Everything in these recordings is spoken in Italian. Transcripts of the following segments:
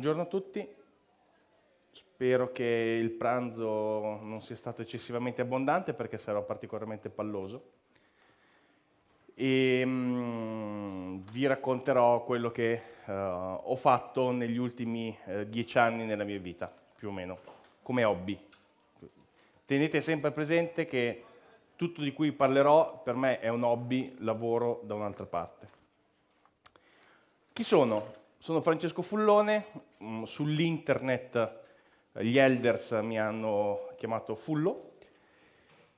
Buongiorno a tutti, spero che il pranzo non sia stato eccessivamente abbondante perché sarò particolarmente palloso e mm, vi racconterò quello che uh, ho fatto negli ultimi uh, dieci anni nella mia vita, più o meno, come hobby. Tenete sempre presente che tutto di cui parlerò per me è un hobby, lavoro da un'altra parte. Chi sono? sono Francesco Fullone, mm, sull'internet eh, gli elders mi hanno chiamato Fullo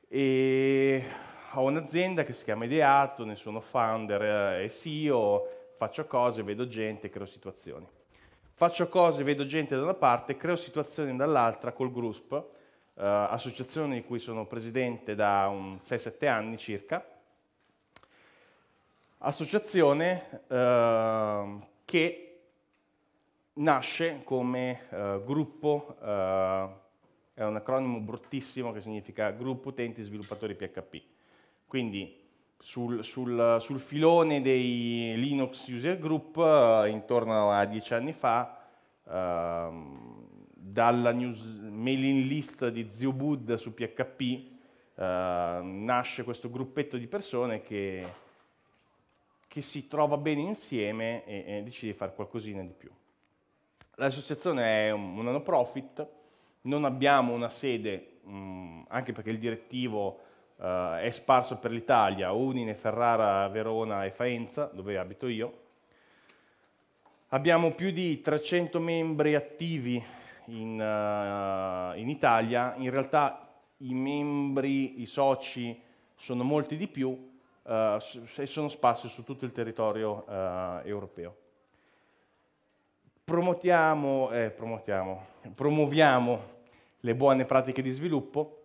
e ho un'azienda che si chiama Ideato, ne sono founder eh, e CEO, faccio cose, vedo gente, creo situazioni. Faccio cose, vedo gente da una parte, creo situazioni dall'altra col Grusp, eh, associazione di cui sono presidente da 6-7 anni circa. Associazione eh, che nasce come eh, gruppo, eh, è un acronimo bruttissimo che significa gruppo utenti sviluppatori PHP. Quindi sul, sul, sul filone dei Linux User Group, eh, intorno a dieci anni fa, ehm, dalla news, mailing list di Zio ZioBud su PHP eh, nasce questo gruppetto di persone che, che si trova bene insieme e, e decide di fare qualcosina di più. L'associazione è una no profit, non abbiamo una sede, mh, mm, anche perché il direttivo uh, è sparso per l'Italia, Udine, Ferrara, Verona e Faenza, dove abito io. Abbiamo più di 300 membri attivi in, uh, in Italia, in realtà i membri, i soci sono molti di più uh, e sono sparsi su tutto il territorio europeo promotiamo, eh, promotiamo, promuoviamo le buone pratiche di sviluppo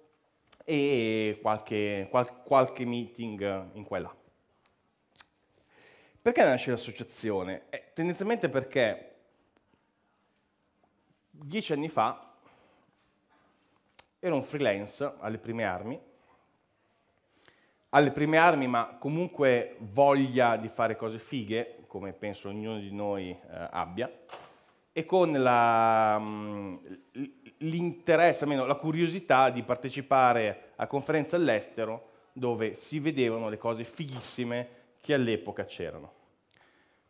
e qualche, qual, qualche meeting in quella. Perché nasce l'associazione? Eh, tendenzialmente perché dieci anni fa ero un freelance alle prime armi, alle prime armi ma comunque voglia di fare cose fighe, come penso ognuno di noi eh, abbia e con la, mm, l'interesse, almeno la curiosità di partecipare a conferenze all'estero dove si vedevano le cose fighissime che all'epoca c'erano.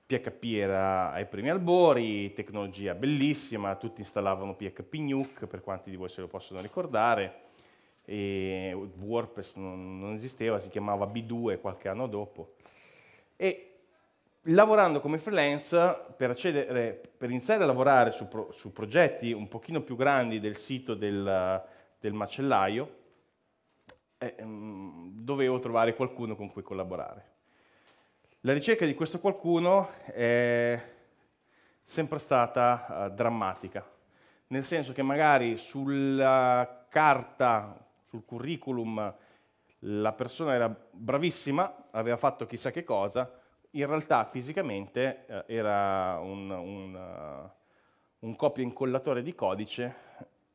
PHP era ai primi albori, tecnologia bellissima, tutti installavano PHP Nuke, per quanti di voi se lo possono ricordare, e WordPress non, non esisteva, si chiamava B2 qualche anno dopo. E lavorando come freelance per, accedere, per iniziare a lavorare su, pro, su, progetti un pochino più grandi del sito del, del macellaio, eh, mm, dovevo trovare qualcuno con cui collaborare. La ricerca di questo qualcuno è sempre stata eh, drammatica, nel senso che magari sulla carta, sul curriculum, la persona era bravissima, aveva fatto chissà che cosa, in realtà fisicamente eh, era un, un, uh, un copia incollatore di codice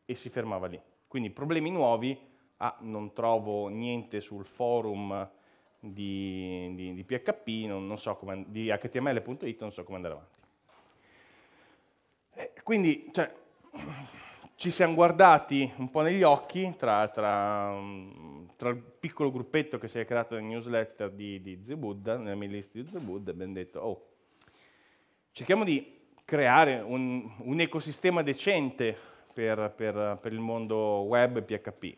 e si fermava lì. Quindi problemi nuovi, ah, non trovo niente sul forum di, di, di PHP, non, non so come, di html.it, non so come andare avanti. E eh, quindi cioè, ci siamo guardati un po' negli occhi tra, tra um, tra il piccolo gruppetto che si è creato nel newsletter di, di Zebudda, nella mail list di Zebudda, abbiamo detto, oh, cerchiamo di creare un, un ecosistema decente per, per, per, il mondo web e PHP.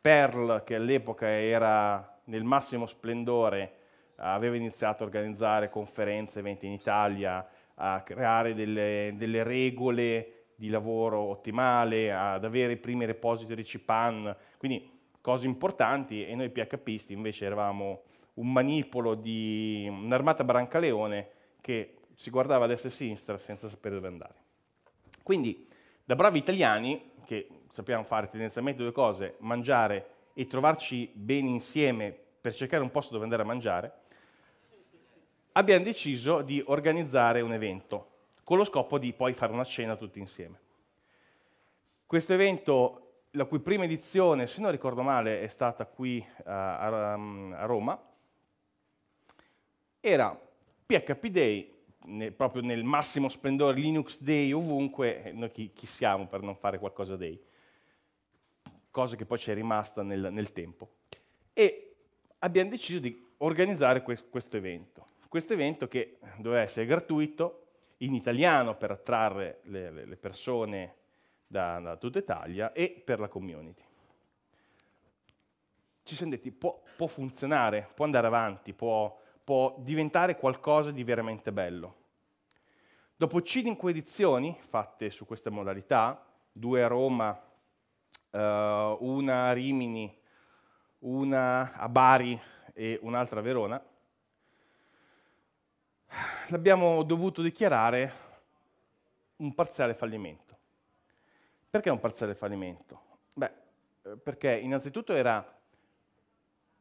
Perl, che all'epoca era nel massimo splendore, aveva iniziato a organizzare conferenze, eventi in Italia, a creare delle, delle regole di lavoro ottimale, ad avere i primi repository CPAN, quindi cose importanti e noi PHPisti invece eravamo un manipolo di un'armata brancaleone che si guardava a destra e a sinistra senza sapere dove andare. Quindi, da bravi italiani, che sappiamo fare tendenzialmente due cose, mangiare e trovarci bene insieme per cercare un posto dove andare a mangiare, abbiamo deciso di organizzare un evento con lo scopo di poi fare una cena tutti insieme. Questo evento la cui prima edizione, se non ricordo male, è stata qui eh, a, mm, a Roma, era PHP Day, nel, proprio nel massimo splendore, Linux Day ovunque, noi chi, chi, siamo per non fare qualcosa Day? Cosa che poi ci è rimasta nel, nel tempo. E abbiamo deciso di organizzare que questo evento. Questo evento che doveva essere gratuito, in italiano per attrarre le, le persone da, da tutta Italia e per la community. Ci siamo detti, può, può funzionare, può andare avanti, può, può diventare qualcosa di veramente bello. Dopo 5 edizioni fatte su questa modalità, due a Roma, eh, una a Rimini, una a Bari e un'altra a Verona, l'abbiamo dovuto dichiarare un parziale fallimento. Perché un parziale fallimento? Beh, eh, perché innanzitutto era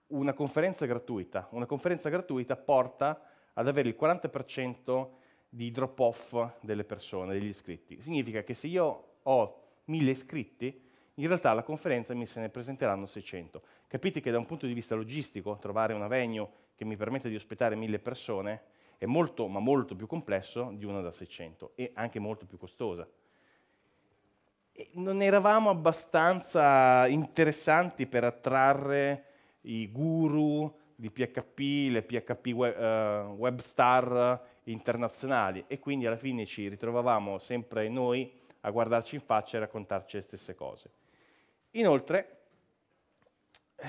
una conferenza gratuita. Una conferenza gratuita porta ad avere il 40% di drop-off delle persone, degli iscritti. Significa che se io ho 1000 iscritti, in realtà alla conferenza mi se ne presenteranno 600. Capite che da un punto di vista logistico trovare una venue che mi permette di ospitare 1000 persone è molto, ma molto più complesso di una da 600 e anche molto più costosa non eravamo abbastanza interessanti per attrarre i guru di PHP, le PHP web, uh, eh, web star internazionali e quindi alla fine ci ritrovavamo sempre noi a guardarci in faccia e raccontarci le stesse cose. Inoltre, eh,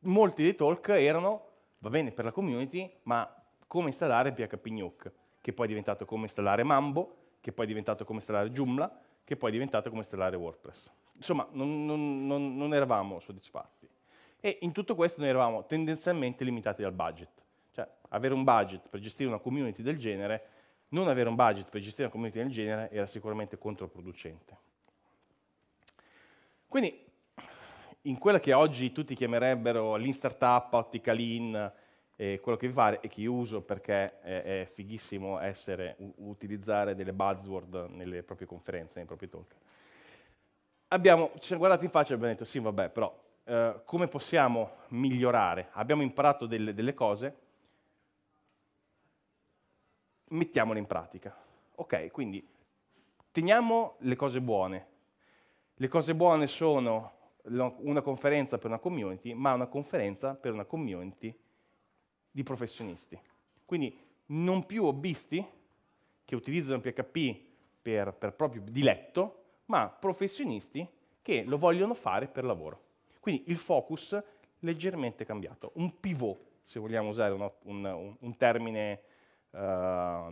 molti dei talk erano, va bene per la community, ma come installare PHP Nuke, che poi è diventato come installare Mambo, che poi è diventato come installare Joomla, che poi è diventato come stellare WordPress. Insomma, non, non, non, non eravamo soddisfatti. E in tutto questo noi eravamo tendenzialmente limitati dal budget. Cioè, avere un budget per gestire una community del genere, non avere un budget per gestire una community del genere era sicuramente controproducente. Quindi, in quella che oggi tutti chiamerebbero lin startup, optical lean, eh, quello che vi pare e che uso perché è, è fighissimo essere, u- utilizzare delle buzzword nelle proprie conferenze, nei propri talk. Abbiamo, ci siamo guardati in faccia e abbiamo detto sì, vabbè, però eh, come possiamo migliorare? Abbiamo imparato delle, delle cose, mettiamole in pratica. Ok, quindi teniamo le cose buone. Le cose buone sono una conferenza per una community, ma una conferenza per una community di professionisti. Quindi non più hobbisti che utilizzano PHP per, per proprio diletto, ma professionisti che lo vogliono fare per lavoro. Quindi il focus leggermente cambiato, un pivot, se vogliamo usare un, un, un termine uh,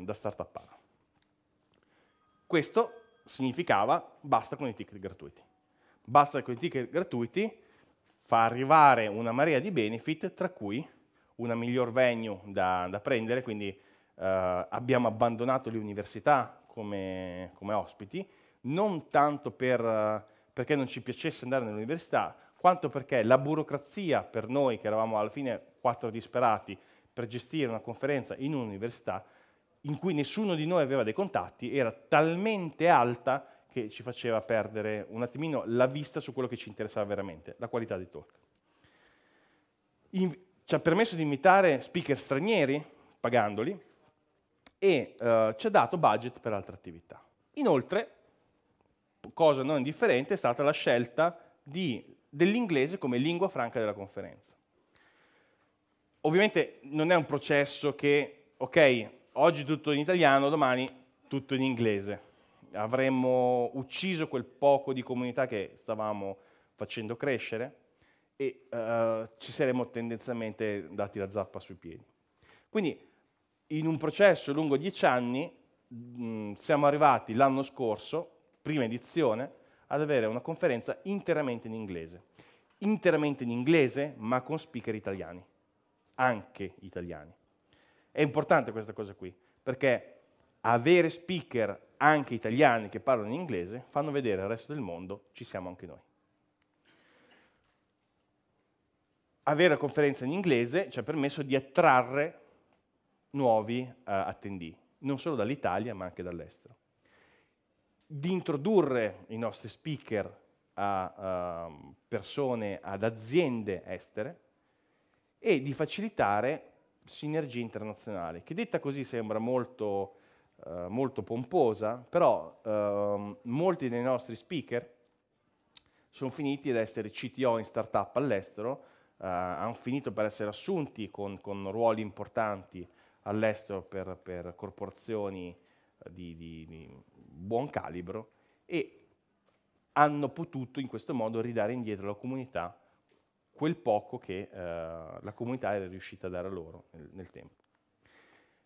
da startup. Questo significava basta con i ticket gratuiti. Basta con i ticket gratuiti fa arrivare una marea di benefit, tra cui una miglior venue da, da prendere, quindi eh, abbiamo abbandonato le università come, come ospiti, non tanto per, perché non ci piacesse andare nell'università, quanto perché la burocrazia per noi, che eravamo alla fine quattro disperati, per gestire una conferenza in un'università in cui nessuno di noi aveva dei contatti, era talmente alta che ci faceva perdere un attimino la vista su quello che ci interessava veramente, la qualità dei talk. In ci ha permesso di invitare speaker stranieri, pagandoli, e eh, ci ha dato budget per altre attività. Inoltre, cosa non indifferente, è stata la scelta di, dell'inglese come lingua franca della conferenza. Ovviamente non è un processo che, ok, oggi tutto in italiano, domani tutto in inglese. Avremmo ucciso quel poco di comunità che stavamo facendo crescere? e uh, ci saremmo tendenzialmente dati la zappa sui piedi. Quindi in un processo lungo dieci anni mh, siamo arrivati l'anno scorso, prima edizione, ad avere una conferenza interamente in inglese. Interamente in inglese, ma con speaker italiani, anche italiani. È importante questa cosa qui, perché avere speaker anche italiani che parlano in inglese fanno vedere al resto del mondo ci siamo anche noi. avere conferenze in inglese ci ha permesso di attrarre nuovi uh, eh, attendii, non solo dall'Italia ma anche dall'estero. Di introdurre i nostri speaker a uh, persone, ad aziende estere e di facilitare sinergie internazionali, che detta così sembra molto, uh, molto pomposa, però ehm, molti dei nostri speaker sono finiti ad essere CTO in startup all'estero, uh, hanno finito per essere assunti con, con ruoli importanti all'estero per, per corporazioni eh, di, di, di, buon calibro e hanno potuto in questo modo ridare indietro alla comunità quel poco che uh, la comunità era riuscita a dare a loro nel, nel tempo.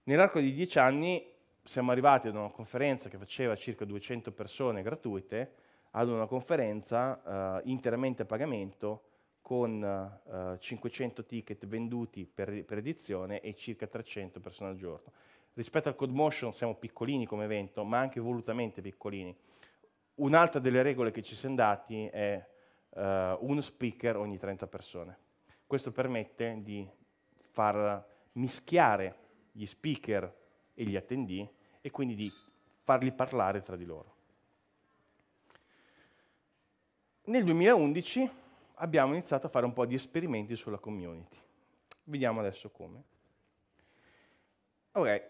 Nell'arco di dieci anni siamo arrivati ad una conferenza che faceva circa 200 persone gratuite, ad una conferenza eh, interamente a pagamento con eh, 500 ticket venduti per, per, edizione e circa 300 persone al giorno. Rispetto al Codemotion siamo piccolini come evento, ma anche volutamente piccolini. Un'altra delle regole che ci siamo dati è eh, uno speaker ogni 30 persone. Questo permette di far mischiare gli speaker e gli attendee e quindi di farli parlare tra di loro. Nel 2011 abbiamo iniziato a fare un po' di esperimenti sulla community. Vediamo adesso come. Ok,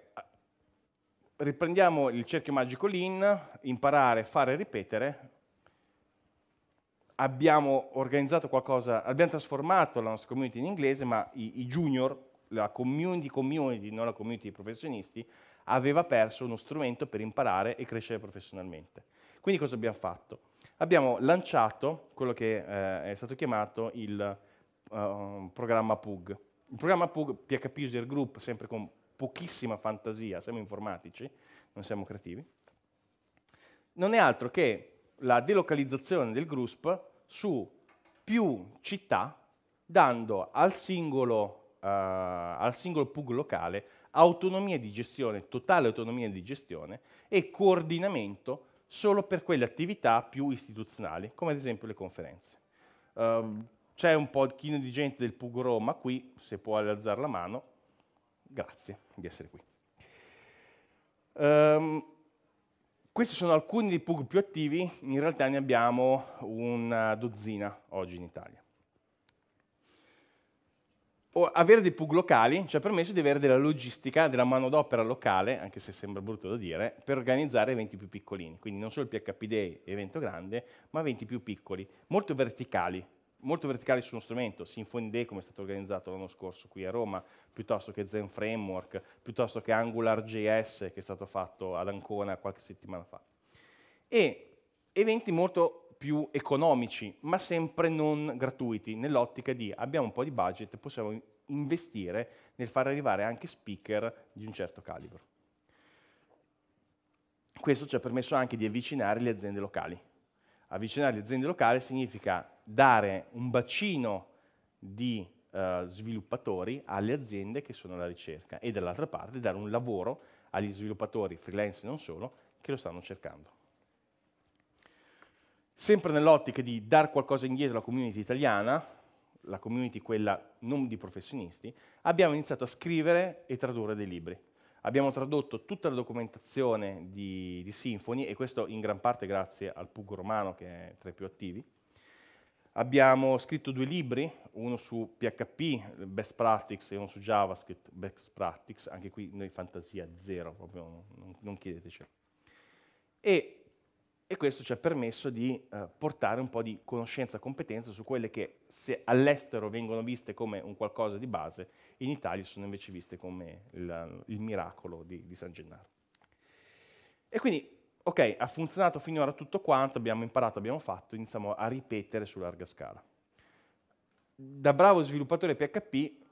riprendiamo il cerchio magico lean, imparare, fare, ripetere. Abbiamo organizzato qualcosa, abbiamo trasformato la nostra community in inglese, ma i, i junior, la community community, non la community di professionisti, aveva perso uno strumento per imparare e crescere professionalmente. Quindi cosa abbiamo fatto? abbiamo lanciato quello che eh, è stato chiamato il uh, programma PUG. Il programma PUG, PHP User Group, sempre con pochissima fantasia, siamo informatici, non siamo creativi, non è altro che la delocalizzazione del GRUSP su più città, dando al singolo, uh, al singolo PUG locale autonomia di gestione, totale autonomia di gestione e coordinamento solo per quelle attività più istituzionali, come ad esempio le conferenze. Um, c'è un po' di gente del Pug Roma qui, se può alzare la mano, grazie di essere qui. Um, questi sono alcuni dei Pug più attivi, in realtà ne abbiamo una dozzina oggi in Italia avere dei PUG locali ci ha permesso di avere della logistica, della manodopera locale, anche se sembra brutto da dire, per organizzare eventi più piccolini. Quindi non solo il PHP Day, evento grande, ma eventi più piccoli, molto verticali, molto verticali su uno strumento, Symfony Day come è stato organizzato l'anno scorso qui a Roma, piuttosto che Zen Framework, piuttosto che AngularJS che è stato fatto ad Ancona qualche settimana fa. E eventi molto più economici, ma sempre non gratuiti, nell'ottica di abbiamo un po' di budget, possiamo investire nel far arrivare anche speaker di un certo calibro. Questo ci ha permesso anche di avvicinare le aziende locali. Avvicinare le aziende locali significa dare un bacino di eh, sviluppatori alle aziende che sono alla ricerca e dall'altra parte dare un lavoro agli sviluppatori freelance e non solo che lo stanno cercando sempre nell'ottica di dar qualcosa indietro alla community italiana, la community quella non di professionisti, abbiamo iniziato a scrivere e tradurre dei libri. Abbiamo tradotto tutta la documentazione di, di Sinfoni, e questo in gran parte grazie al Pug Romano, che è tra i più attivi. Abbiamo scritto due libri, uno su PHP, Best Practice, e uno su JavaScript, Best Practice. Anche qui noi fantasia zero, proprio non, non chiedeteci. E e questo ci ha permesso di eh, portare un po' di conoscenza e competenza su quelle che se all'estero vengono viste come un qualcosa di base, in Italia sono invece viste come il, il miracolo di, di San Gennaro. E quindi, ok, ha funzionato finora tutto quanto, abbiamo imparato, abbiamo fatto, iniziamo a ripetere su larga scala. Da bravo sviluppatore PHP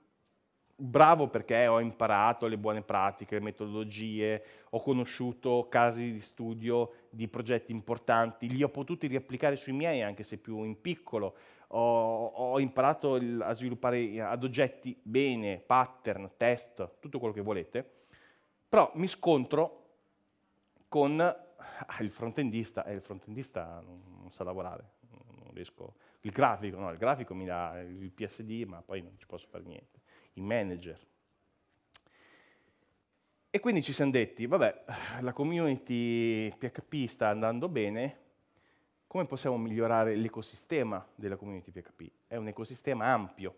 bravo perché ho imparato le buone pratiche, le metodologie, ho conosciuto casi di studio di progetti importanti, li ho potuti riapplicare sui miei anche se più in piccolo, ho, ho imparato il, a sviluppare ad oggetti bene, pattern, test, tutto quello che volete, però mi scontro con ah, il frontendista e eh, il frontendista non, non sa lavorare, non riesco il grafico, no, il grafico mi dà il PSD, ma poi non ci posso fare niente. I manager. E quindi ci siamo detti, vabbè, la community PHP sta andando bene, come possiamo migliorare l'ecosistema della community PHP? È un ecosistema ampio,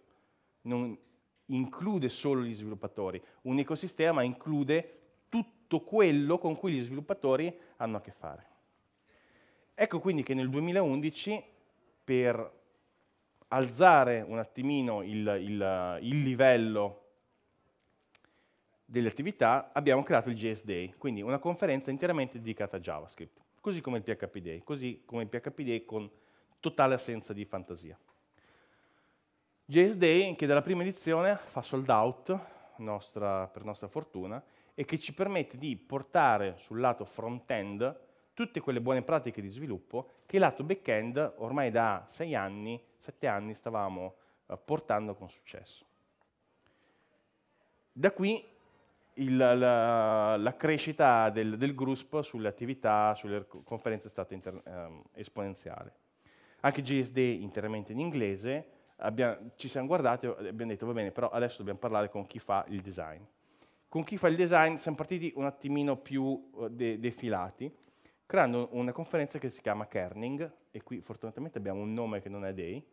non include solo gli sviluppatori, un ecosistema include tutto quello con cui gli sviluppatori hanno a che fare. Ecco quindi che nel 2011 per alzare un attimino il, il, il livello delle attività, abbiamo creato il JS Day, quindi una conferenza interamente dedicata a JavaScript, così come il PHP Day, così come il PHP Day con totale assenza di fantasia. JS Day che dalla prima edizione fa sold out, nostra, per nostra fortuna, e che ci permette di portare sul lato front-end tutte quelle buone pratiche di sviluppo che lato back-end ormai da sei anni, 7 anni stavamo eh, portando con successo. Da qui il, la, la, crescita del, del GRUSP sulle attività, sulle conferenze è stata inter, ehm, esponenziale. Anche GSD interamente in inglese, abbiamo, ci siamo guardati e abbiamo detto va bene, però adesso dobbiamo parlare con chi fa il design. Con chi fa il design siamo partiti un attimino più eh, de, defilati, creando una conferenza che si chiama Kerning, e qui fortunatamente abbiamo un nome che non è Day,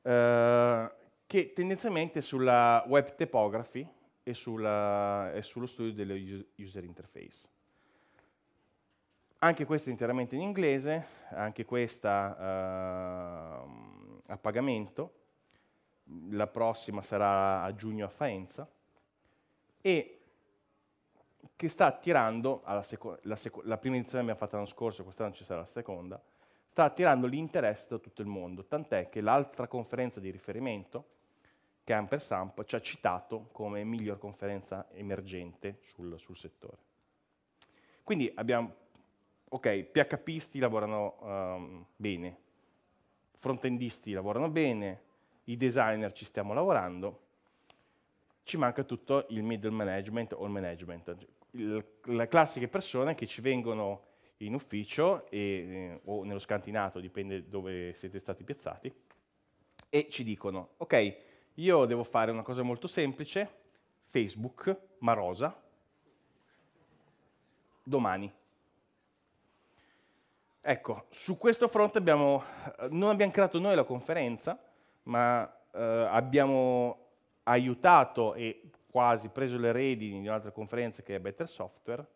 eh, che tendenzialmente è sulla web topography e, sulla, e sullo studio delle user interface. Anche questa è interamente in inglese, anche questa eh, a pagamento, la prossima sarà a giugno a Faenza, e che sta attirando, seco- la, seco- la, prima edizione l'abbiamo fatta l'anno scorso, quest'anno ci sarà la seconda, sta attirando l'interesse da tutto il mondo, tant'è che l'altra conferenza di riferimento, che è Ampersand, ci ha citato come miglior conferenza emergente sul, sul settore. Quindi abbiamo, ok, PHPisti lavorano um, bene, frontendisti lavorano bene, i designer ci stiamo lavorando, ci manca tutto il middle management o il management le classiche persone che ci vengono in ufficio e, eh, o nello scantinato, dipende dove siete stati piazzati, e ci dicono, ok, io devo fare una cosa molto semplice, Facebook, ma rosa, domani. Ecco, su questo fronte abbiamo, eh, non abbiamo creato noi la conferenza, ma eh, abbiamo aiutato e quasi preso le redini di un'altra conferenza che è Better Software,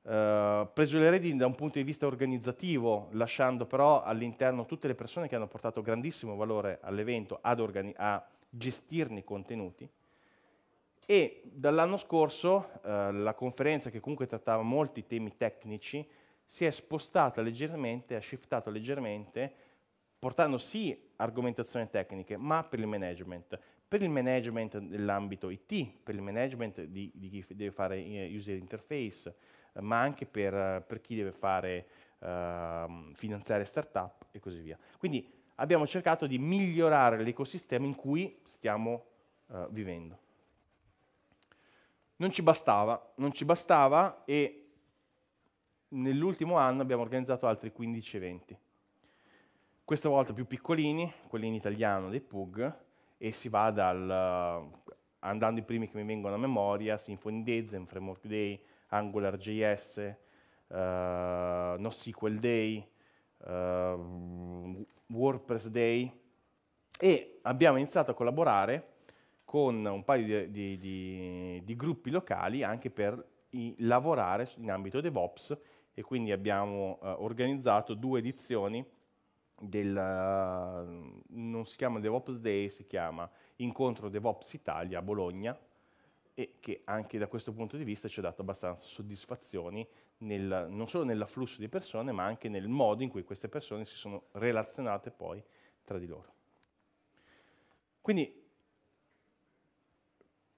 eh, preso le redini da un punto di vista organizzativo, lasciando però all'interno tutte le persone che hanno portato grandissimo valore all'evento organi- a gestirne i contenuti. E dall'anno scorso eh, la conferenza, che comunque trattava molti temi tecnici, si è spostata leggermente, ha shiftato leggermente, portando sì argomentazioni tecniche, ma per il management, per il management dell'ambito IT, per il management di, di chi deve fare eh, user interface, eh, ma anche per, eh, per chi deve fare, uh, finanziare startup e così via. Quindi abbiamo cercato di migliorare l'ecosistema in cui stiamo uh, vivendo. Non ci bastava, non ci bastava e nell'ultimo anno abbiamo organizzato altri 15 eventi. Questa volta più piccolini, quelli in italiano dei PUG, e si va dal, andando i primi che mi vengono a memoria, Symfony Dezen, Framework Day, AngularJS, uh, eh, NoSQL Day, uh, eh, WordPress Day e abbiamo iniziato a collaborare con un paio di, di, di, di gruppi locali anche per i, lavorare in ambito DevOps e quindi abbiamo uh, organizzato due edizioni del, non si chiama DevOps Day, si chiama Incontro DevOps Italia a Bologna e che anche da questo punto di vista ci ha dato abbastanza soddisfazioni nel, non solo nell'afflusso di persone ma anche nel modo in cui queste persone si sono relazionate poi tra di loro. Quindi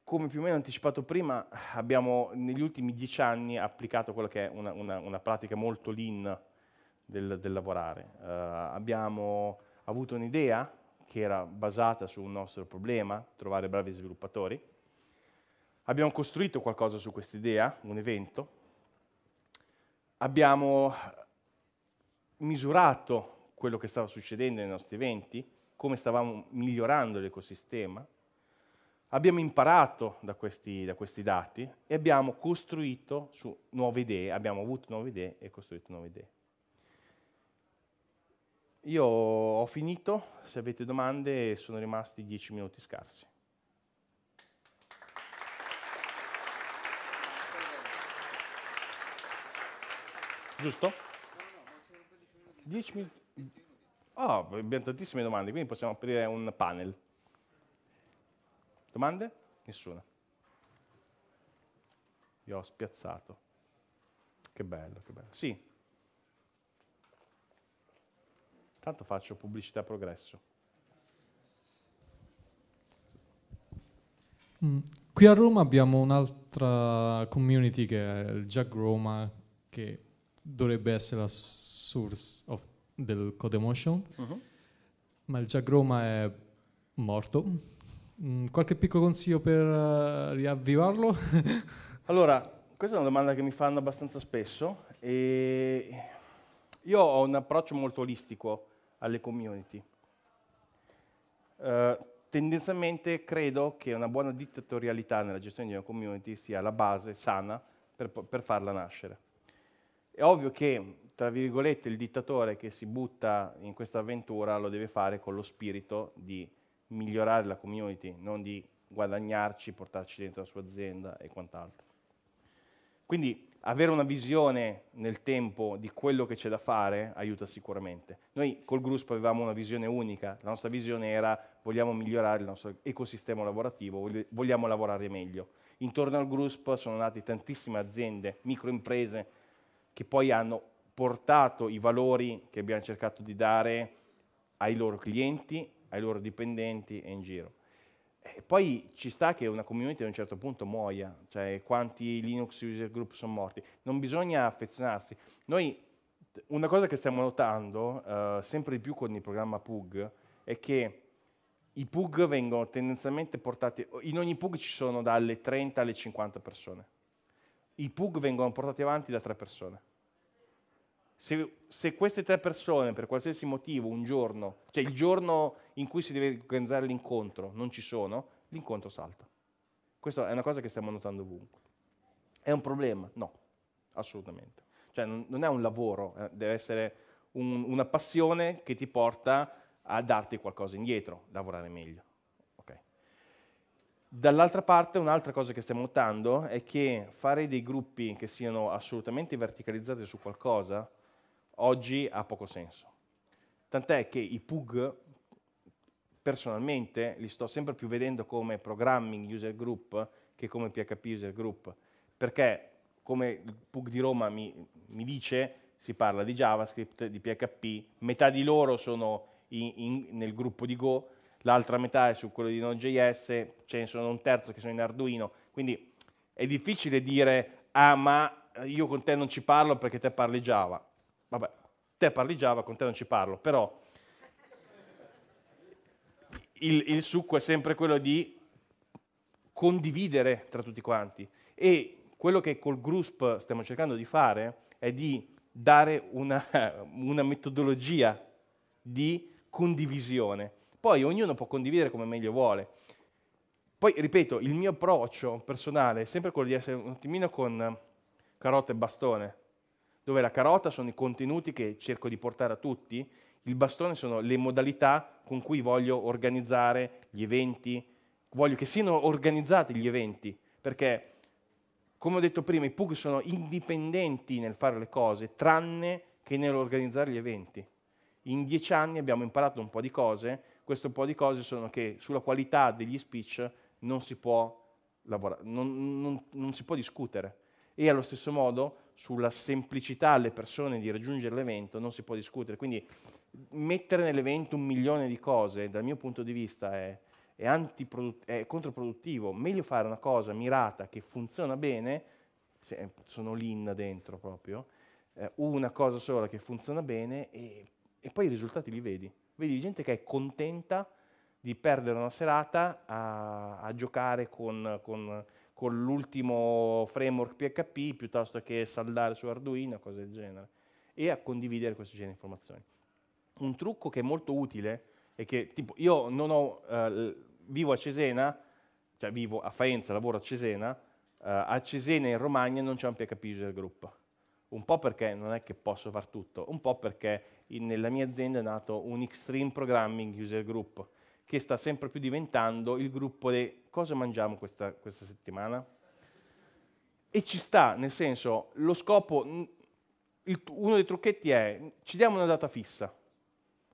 come più o meno anticipato prima, abbiamo negli ultimi dieci anni applicato quella che è una, una, una pratica molto lean del, del lavorare. Uh, abbiamo avuto un'idea che era basata su un nostro problema, trovare bravi sviluppatori. Abbiamo costruito qualcosa su quest'idea, un evento. Abbiamo misurato quello che stava succedendo nei nostri eventi, come stavamo migliorando l'ecosistema. Abbiamo imparato da questi, da questi, dati e abbiamo costruito su nuove idee, abbiamo avuto nuove idee e costruito nuove idee. Io ho finito, se avete domande sono rimasti dieci minuti scarsi. Giusto? 10 minuti. Oh, abbiamo tantissime domande, quindi possiamo aprire un panel. Domande? Nessuna. Vi ho spiazzato. Che bello, che bello. Sì. Tanto faccio pubblicità a progresso. Mm. qui a Roma abbiamo un'altra community che è il Jack Roma, che dovrebbe essere la source of, del Codemotion, uh-huh. Mhm. ma il Jack Roma è morto. Mm, qualche piccolo consiglio per uh, riavvivarlo? allora, questa è una domanda che mi fanno abbastanza spesso e io ho un approccio molto olistico alle community. Eh, tendenzialmente credo che una buona dittatorialità nella gestione di una community sia la base sana per, per farla nascere. È ovvio che, tra virgolette, il dittatore che si butta in questa avventura lo deve fare con lo spirito di migliorare la community, non di guadagnarci, portarci dentro la sua azienda e quant'altro. Quindi avere una visione nel tempo di quello che c'è da fare aiuta sicuramente. Noi col Grusp avevamo una visione unica, la nostra visione era vogliamo migliorare il nostro ecosistema lavorativo, vogliamo lavorare meglio. Intorno al Grusp sono nate tantissime aziende, microimprese, che poi hanno portato i valori che abbiamo cercato di dare ai loro clienti, ai loro dipendenti e in giro. E poi ci sta che una community a un certo punto muoia, cioè quanti Linux user group sono morti. Non bisogna affezionarsi. Noi, una cosa che stiamo notando eh, sempre di più con il programma PUG è che i PUG vengono tendenzialmente portati, in ogni PUG ci sono dalle 30 alle 50 persone. I PUG vengono portati avanti da tre persone. Se, se, queste tre persone, per qualsiasi motivo, un giorno, cioè il giorno in cui si deve organizzare l'incontro, non ci sono, l'incontro salta. Questa è una cosa che stiamo notando ovunque. È un problema? No, assolutamente. Cioè, non, non è un lavoro, eh, deve essere un, una passione che ti porta a darti qualcosa indietro, lavorare meglio. Okay. Dall'altra parte, un'altra cosa che stiamo notando è che fare dei gruppi che siano assolutamente verticalizzati su qualcosa oggi ha poco senso. Tant'è che i PUG, personalmente, li sto sempre più vedendo come programming user group che come PHP user group, perché come il PUG di Roma mi, mi dice, si parla di JavaScript, di PHP, metà di loro sono in, in, nel gruppo di Go, l'altra metà è su quello di Node.js, ce ne sono un terzo che sono in Arduino, quindi è difficile dire, ah ma io con te non ci parlo perché te parli Java. Vabbè, te parli Java, con te non ci parlo, però il, il succo è sempre quello di condividere tra tutti quanti e quello che col GRUSP stiamo cercando di fare è di dare una, una metodologia di condivisione. Poi ognuno può condividere come meglio vuole. Poi, ripeto, il mio approccio personale è sempre quello di essere un attimino con carota e bastone, dove la carota sono i contenuti che cerco di portare a tutti, il bastone sono le modalità con cui voglio organizzare gli eventi, voglio che siano organizzati gli eventi, perché come ho detto prima, i PUG sono indipendenti nel fare le cose, tranne che nell'organizzare gli eventi. In dieci anni abbiamo imparato un po' di cose, questo po' di cose sono che sulla qualità degli speech non si può, lavorare, non, non, non si può discutere. E allo stesso modo sulla semplicità alle persone di raggiungere l'evento non si può discutere. Quindi mettere nell'evento un milione di cose, dal mio punto di vista, è, è, è controproduttivo. Meglio fare una cosa mirata che funziona bene, sono l'in dentro proprio, eh, una cosa sola che funziona bene e, e poi i risultati li vedi. Vedi gente che è contenta di perdere una serata a, a giocare con, con con l'ultimo framework PHP piuttosto che saldare su Arduino, cose del genere, e a condividere questo genere di informazioni. Un trucco che è molto utile è che, tipo, io non ho, eh, vivo a Cesena, cioè vivo a Faenza, lavoro a Cesena, eh, a Cesena in Romagna non c'è un PHP user group. Un po' perché non è che posso far tutto, un po' perché in, nella mia azienda è nato un Extreme Programming User Group, che sta sempre più diventando il gruppo di cosa mangiamo questa, questa settimana? E ci sta, nel senso, lo scopo, il, uno dei trucchetti è, ci diamo una data fissa,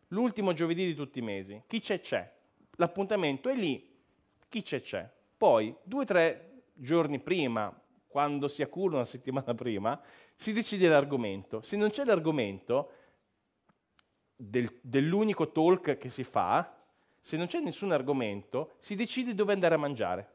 l'ultimo giovedì di tutti i mesi, chi c'è c'è, l'appuntamento è lì, chi c'è c'è. Poi, due o tre giorni prima, quando si accura una settimana prima, si decide l'argomento. Se non c'è l'argomento del, dell'unico talk che si fa, se non c'è nessun argomento, si decide dove andare a mangiare.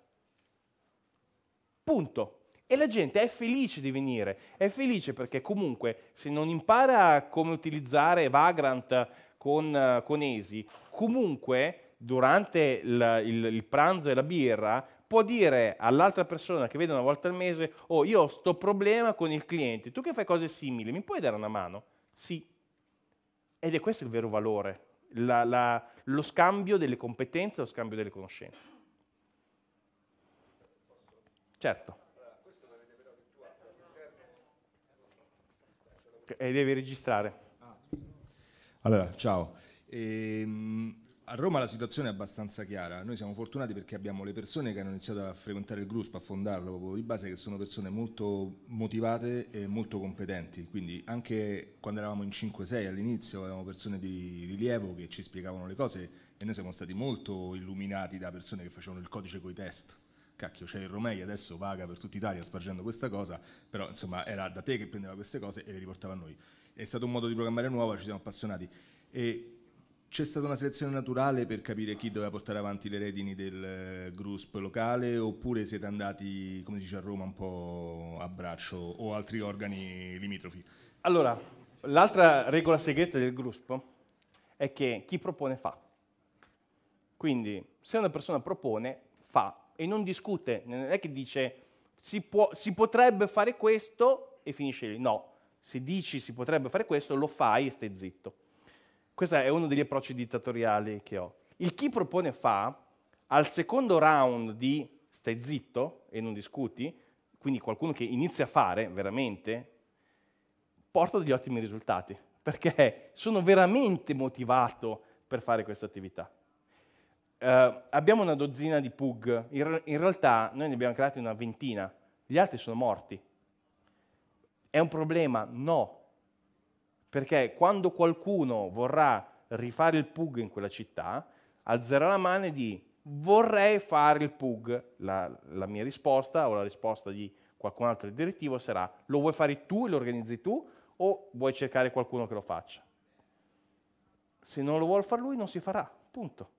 Punto. E la gente è felice di venire, è felice perché comunque se non impara come utilizzare Vagrant con, con Esi, comunque durante il, il, il pranzo e la birra può dire all'altra persona che vede una volta al mese, oh io ho sto problema con il cliente, tu che fai cose simili, mi puoi dare una mano? Sì. Ed è questo il vero valore la, la, lo scambio delle competenze, lo scambio delle conoscenze. Certo. E devi registrare. Allora, ciao. Ehm, a Roma la situazione è abbastanza chiara, noi siamo fortunati perché abbiamo le persone che hanno iniziato a frequentare il gruppo, a fondarlo proprio di base, che sono persone molto motivate e molto competenti, quindi anche quando eravamo in 5-6 all'inizio avevamo persone di rilievo che ci spiegavano le cose e noi siamo stati molto illuminati da persone che facevano il codice coi test cacchio, c'è cioè il Romei adesso vaga per tutta Italia spargendo questa cosa, però insomma era da te che prendeva queste cose e le riportava a noi. È stato un modo di programmare nuovo, ci siamo appassionati. E c'è stata una selezione naturale per capire chi doveva portare avanti le redini del eh, GRUSP locale oppure siete andati, come si dice a Roma, un po' a braccio o altri organi limitrofi? Allora, l'altra regola segreta del GRUSP è che chi propone fa. Quindi se una persona propone, fa e non discute, non è che dice si, può, si potrebbe fare questo e finisce lì. No, se dici si potrebbe fare questo, lo fai e stai zitto. Questo è uno degli approcci dittatoriali che ho. Il chi propone fa, al secondo round di stai zitto e non discuti, quindi qualcuno che inizia a fare veramente, porta degli ottimi risultati, perché sono veramente motivato per fare questa attività. Uh, abbiamo una dozzina di PUG, in, in, realtà noi ne abbiamo creati una ventina, gli altri sono morti. È un problema? No. Perché quando qualcuno vorrà rifare il PUG in quella città, alzerà la mano e di vorrei fare il PUG. La, la mia risposta o la risposta di qualcun altro del direttivo sarà lo vuoi fare tu e lo organizzi tu o vuoi cercare qualcuno che lo faccia? Se non lo vuole fare lui non si farà, punto.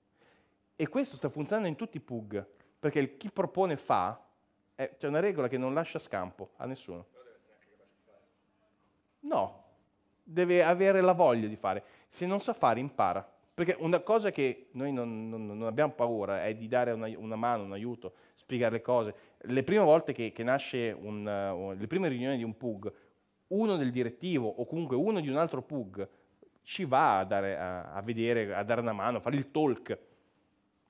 E questo sta funzionando in tutti i PUG, perché chi propone fa, c'è una regola che non lascia scampo a nessuno. No, deve avere la voglia di fare. Se non sa fare, impara. Perché una cosa che noi non, non, non abbiamo paura è di dare una, una, mano, un aiuto, spiegare le cose. Le prime volte che, che nasce un, uh, le prime riunioni di un PUG, uno del direttivo o comunque uno di un altro PUG ci va a, dare, a, a vedere, a dare una mano, a fare il talk,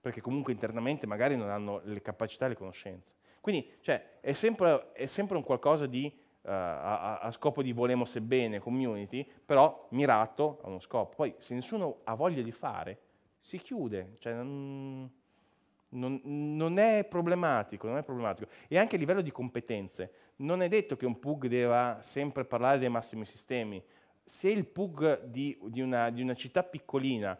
perché comunque internamente magari non hanno le capacità e le conoscenze. Quindi cioè, è, sempre, è sempre un qualcosa di eh, a, a, scopo di volemo sebbene community, però mirato a uno scopo. Poi se nessuno ha voglia di fare, si chiude, cioè, non, non, non, è problematico, non è problematico. E anche a livello di competenze, non è detto che un PUG debba sempre parlare dei massimi sistemi. Se il PUG di, di, una, di una città piccolina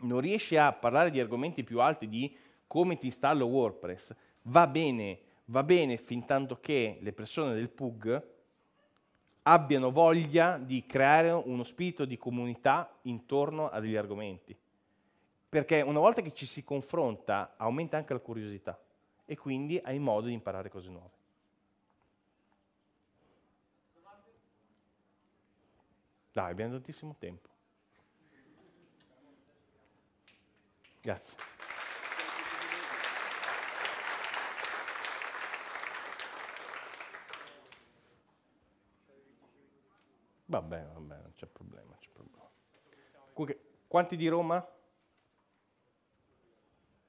non riesce a parlare di argomenti più alti di come ti installo WordPress, va bene, va bene fin tanto che le persone del PUG abbiano voglia di creare uno spirito di comunità intorno a degli argomenti. Perché una volta che ci si confronta aumenta anche la curiosità e quindi hai modo di imparare cose nuove. Dai, abbiamo tantissimo tempo. Grazie. Va bene, va bene, non c'è problema, c'è problema. Quanti di Roma?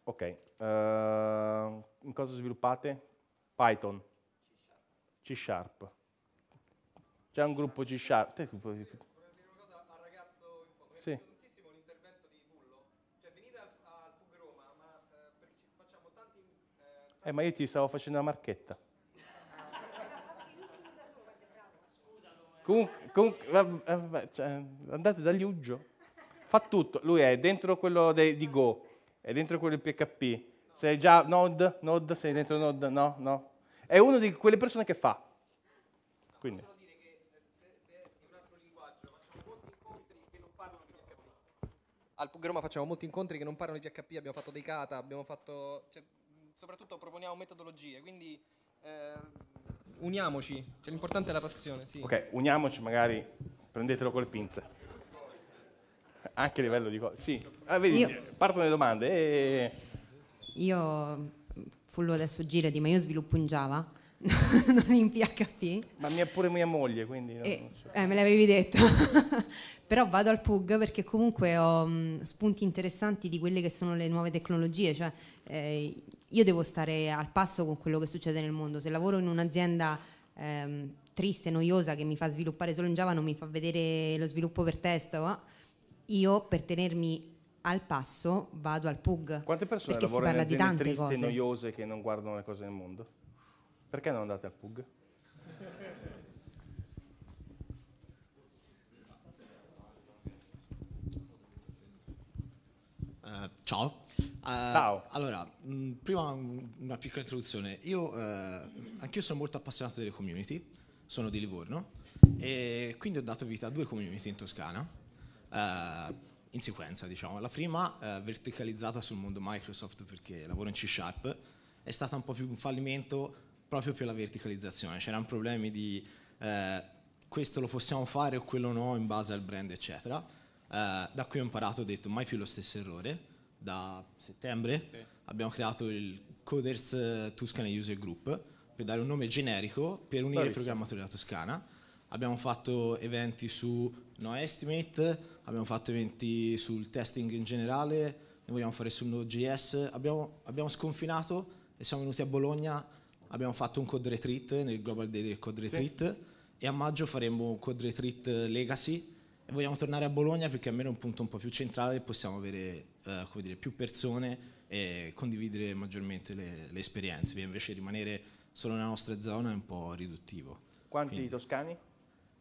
Ok, uh, in cosa sviluppate? Python, C Sharp. C'è un gruppo C Sharp. dire una cosa Te, tipo, sì. venite cioè, al Roma, ma eh, facciamo tanti... Eh, eh, ma io ti stavo facendo la marchetta. Comunque, comunque cioè, andate da Liuggio, fa tutto. Lui è dentro quello de, di Go, è dentro quello di PHP. Sei già Node, Node, sei dentro Node, no, no. È una di quelle persone che fa. Quindi. Al Pugh facciamo molti incontri che non parlano di PHP, abbiamo fatto dei kata, abbiamo fatto... Cioè, soprattutto proponiamo metodologie, quindi... Eh, uniamoci, cioè, l'importante è la passione. Sì. Ok, uniamoci magari, prendetelo col le pinze. Anche a livello di cose. Sì, ah, vedi, io... partono le domande. E... Io, Fullo adesso gira di ma io sviluppo in Java non in PHP. Ma mi ha pure mia moglie, quindi... No, e, eh, so. eh, me l'avevi detto. Però vado al PUG perché comunque ho mh, mm, spunti interessanti di quelle che sono le nuove tecnologie, cioè eh, io devo stare al passo con quello che succede nel mondo. Se lavoro in un'azienda ehm, triste, noiosa, che mi fa sviluppare solo in Java, non mi fa vedere lo sviluppo per test, oh, io per tenermi al passo vado al PUG. Quante persone lavorano in aziende triste, cose. noiose che non guardano le cose nel mondo? Perché non andate al PUG? Uh, ciao. Uh, Ciao. Allora, mh, mm, prima una piccola introduzione. Io, uh, anch'io sono molto appassionato delle community, sono di Livorno e quindi ho dato vita a due community in Toscana, uh, in sequenza diciamo. La prima, verticalizzata sul mondo Microsoft perché lavoro in C Sharp, è stata un po' più un fallimento proprio per la verticalizzazione, c'erano problemi di eh, questo lo possiamo fare o quello no in base al brand eccetera. Eh, da qui ho imparato, ho detto mai più lo stesso errore, da settembre sì. abbiamo creato il Coders eh, Tuscana User Group per dare un nome generico per unire i programmatori della Toscana. Abbiamo fatto eventi su No Estimate, abbiamo fatto eventi sul testing in generale, ne vogliamo fare su Node.js, abbiamo, abbiamo sconfinato e siamo venuti a Bologna abbiamo fatto un code retreat nel Global Day del code retreat sì. e a maggio faremo un code retreat legacy e vogliamo tornare a Bologna perché almeno è un punto un po' più centrale e possiamo avere eh, dire, più persone e condividere maggiormente le, le esperienze, invece rimanere solo nella nostra zona è un po' riduttivo. Quanti Quindi. toscani?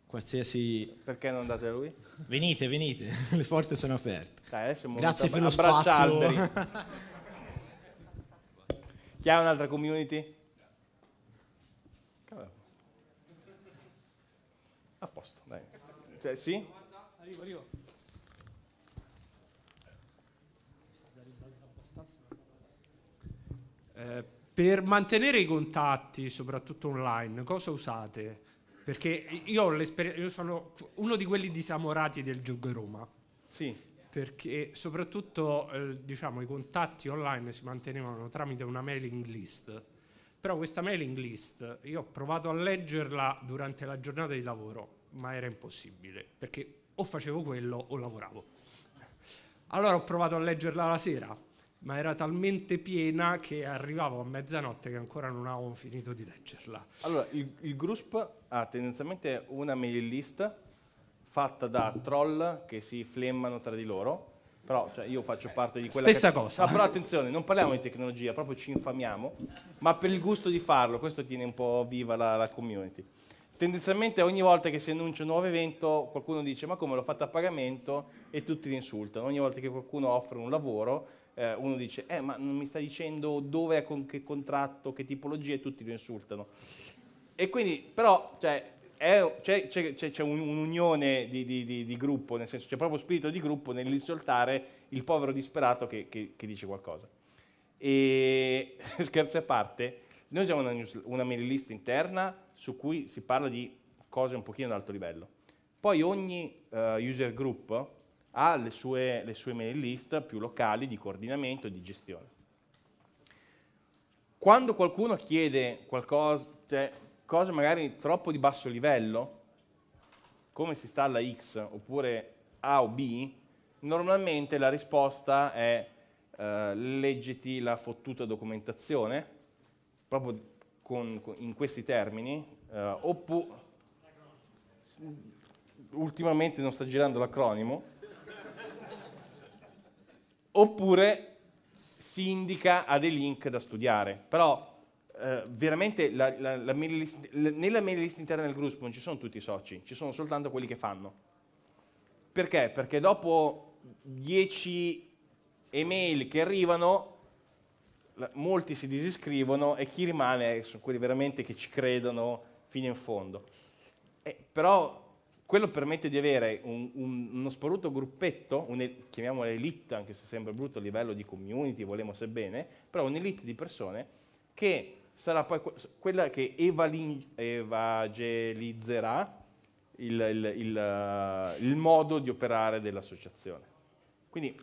qualsiasi... Perché non date a lui? Venite, venite, le porte sono aperte. Dai, Grazie per lo spazio. Chi ha un'altra community? A posto, dai. Cioè, sì? Arrivo, arrivo. Eh, per mantenere i contatti, soprattutto online, cosa usate? Perché io, io sono uno di quelli disamorati del Gioco Roma. Sì perché soprattutto eh, diciamo, i contatti online si mantenevano tramite una mailing list però questa mailing list io ho provato a leggerla durante la giornata di lavoro, ma era impossibile, perché o facevo quello o lavoravo. Allora ho provato a leggerla la sera, ma era talmente piena che arrivavo a mezzanotte che ancora non avevo finito di leggerla. Allora, il, il group ha tendenzialmente una mailing list fatta da troll che si flemmano tra di loro però cioè, io faccio eh, parte di quella stessa che... cosa. Ah, però attenzione, non parliamo di tecnologia, proprio ci infamiamo, ma per il gusto di farlo, questo tiene un po' viva la, la community. Tendenzialmente ogni volta che si annuncia un nuovo evento qualcuno dice ma come l'ho fatto a pagamento e tutti li insultano. Ogni volta che qualcuno offre un lavoro eh, uno dice eh ma non mi sta dicendo dove, con che contratto, che tipologia e tutti lo insultano. E quindi però cioè, c'è, c'è, c'è, un'unione di, di, di, di, gruppo, nel senso c'è proprio spirito di gruppo nell'insultare il povero disperato che, che, che dice qualcosa. E scherzi a parte, noi siamo una, news, una mailing list interna su cui si parla di cose un pochino ad alto livello. Poi ogni uh, user group ha le sue, le sue mailing list più locali di coordinamento e di gestione. Quando qualcuno chiede qualcosa, cioè, cose magari troppo di basso livello, come si installa X oppure A o B, normalmente la risposta è eh, leggiti la fottuta documentazione, proprio con, con, in questi termini, eh, oppure ultimamente non sta girando l'acronimo, oppure si indica a dei link da studiare. Però eh, veramente la, la, la mail list, nella mail list interna del Grusp non ci sono tutti i soci, ci sono soltanto quelli che fanno. Perché? Perché dopo 10 email che arrivano, molti si disiscrivono e chi rimane sono quelli veramente che ci credono fino in fondo. Eh, però quello permette di avere un, un, uno sparuto gruppetto, un, chiamiamola elite, anche se sembra brutto a livello di community, volemose bene, però un'elite di persone che sarà poi quella che evangelizzerà il, il, il, uh, il modo di operare dell'associazione. Quindi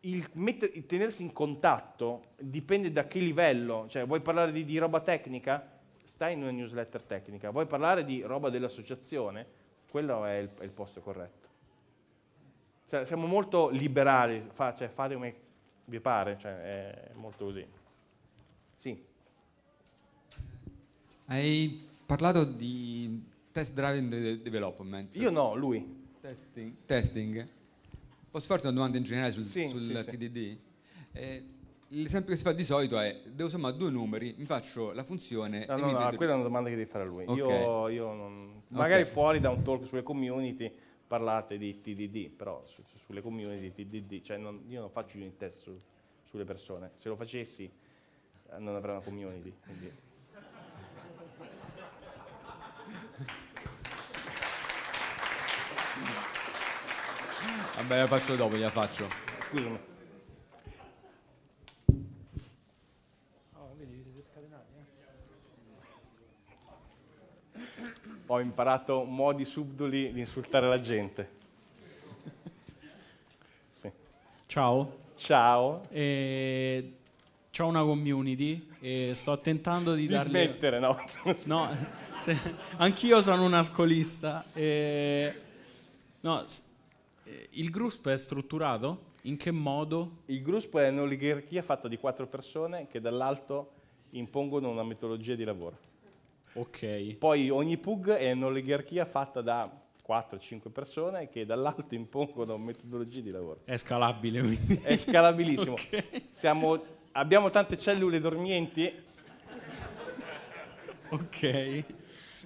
il, mette, il, tenersi in contatto dipende da che livello, cioè vuoi parlare di, di, roba tecnica? Stai in una newsletter tecnica, vuoi parlare di roba dell'associazione? Quello è il, è il posto corretto. Cioè, siamo molto liberali, fa, cioè, fate come vi pare, cioè, è molto così. Sì. Hai parlato di test driving de- development. Io no, lui. Testing. Testing. Posso farti una domanda in generale sul, sì, sul sì, TDD? Sì. Eh, l'esempio che si fa di solito è, devo sommare due numeri, mi faccio la funzione... No, no, no, no quella è una domanda che devi fare a lui. Okay. Io, io non, magari okay. fuori da un talk sulle community parlate di TDD, però su, sulle community di TDD, cioè non, io non faccio unit test su, sulle persone, se lo facessi eh, non avrei una community. Quindi. Vabbè, la faccio dopo, gliela faccio. Scusami. ho imparato modi subdoli di insultare la gente. Sì. Ciao. Ciao. Eh, ho una community e sto tentando di, di dargli... smettere, no? no, se... anch'io sono un alcolista. E... No, eh, il gruppo è strutturato? In che modo? Il gruppo è un'oligarchia fatta di quattro persone che dall'alto impongono una metodologia di lavoro. Ok. Poi ogni PUG è un'oligarchia fatta da 4-5 persone che dall'alto impongono metodologie di lavoro. È scalabile, quindi. È scalabilissimo. okay. Siamo, abbiamo tante cellule dormienti. ok.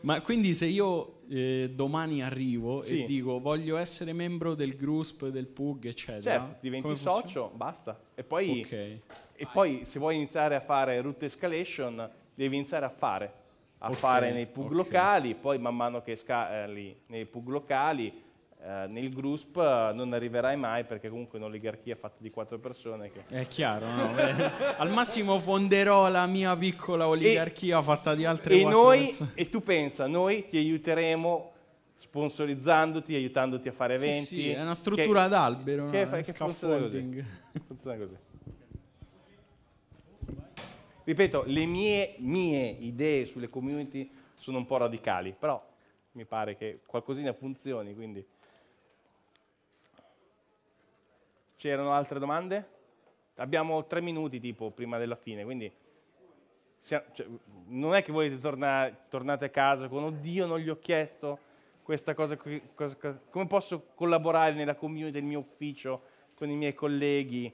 Ma quindi se io eh, domani arrivo sì. e dico voglio essere membro del GRUSP, del PUG, eccetera. Certo, diventi socio, basta. E, poi, okay. e poi se vuoi iniziare a fare root escalation, devi iniziare a fare a okay, fare nei pug okay. locali, poi man mano che scali eh, nei pug locali eh, nel group eh, non arriverai mai perché comunque è un'oligarchia fatta di quattro persone. Che... È chiaro, no? Eh, al massimo fonderò la mia piccola oligarchia e, fatta di altre e noi, persone. E tu pensa, noi ti aiuteremo sponsorizzandoti, aiutandoti a fare eventi. Sì, sì è una struttura che, d'albero, che, fa, che funziona così. funziona così. Ripeto, le mie, mie idee sulle community sono un po' radicali, però mi pare che qualcosina funzioni, quindi... C'erano altre domande? Abbiamo tre minuti tipo prima della fine, quindi cioè, non è che volete tornare, tornate a casa con oddio non gli ho chiesto questa cosa, qui, cosa, come posso collaborare nella community del mio ufficio con i miei colleghi?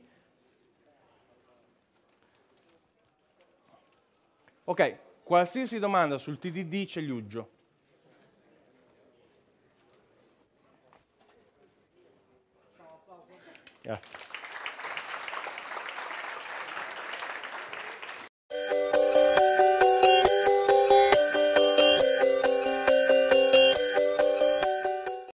Ok, qualsiasi domanda sul TDD c'è Liuggio. Grazie.